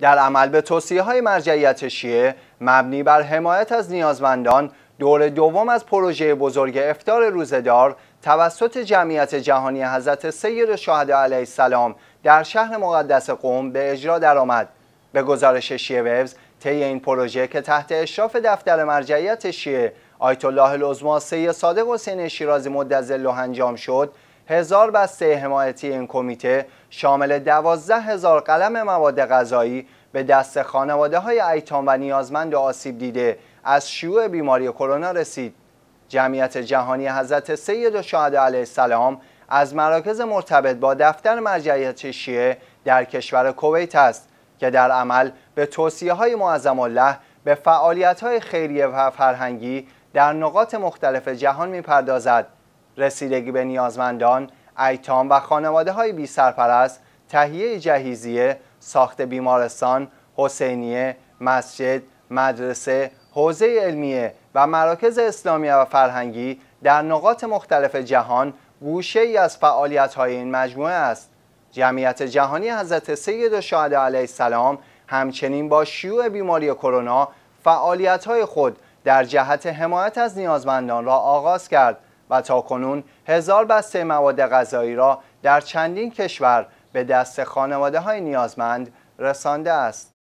در عمل به توصیه های مرجعیت شیعه مبنی بر حمایت از نیازمندان دور دوم از پروژه بزرگ افتار روزدار توسط جمعیت جهانی حضرت سید شهدا علیه السلام در شهر مقدس قوم به اجرا درآمد به گزارش شیعه ویوز، طی این پروژه که تحت اشراف دفتر مرجعیت شیعه آیت الله العظما سید صادق حسین شیرازی مدظله انجام شد هزار بسته حمایتی این کمیته شامل دوازده هزار قلم مواد غذایی به دست خانواده های ایتام و نیازمند و آسیب دیده از شیوع بیماری کرونا رسید. جمعیت جهانی حضرت سید و شهد علیه السلام از مراکز مرتبط با دفتر مرجعیت شیعه در کشور کویت است که در عمل به توصیه های معظم الله به فعالیت های خیریه و فرهنگی در نقاط مختلف جهان میپردازد. رسیدگی به نیازمندان، ایتام و خانواده های بی سرپرست، تهیه جهیزیه، ساخت بیمارستان، حسینیه، مسجد، مدرسه، حوزه علمیه و مراکز اسلامی و فرهنگی در نقاط مختلف جهان گوشه ای از فعالیت های این مجموعه است. جمعیت جهانی حضرت سید و علیه السلام همچنین با شیوع بیماری کرونا فعالیت های خود در جهت حمایت از نیازمندان را آغاز کرد و تاکنون هزار بسته مواد غذایی را در چندین کشور به دست خانواده های نیازمند رسانده است.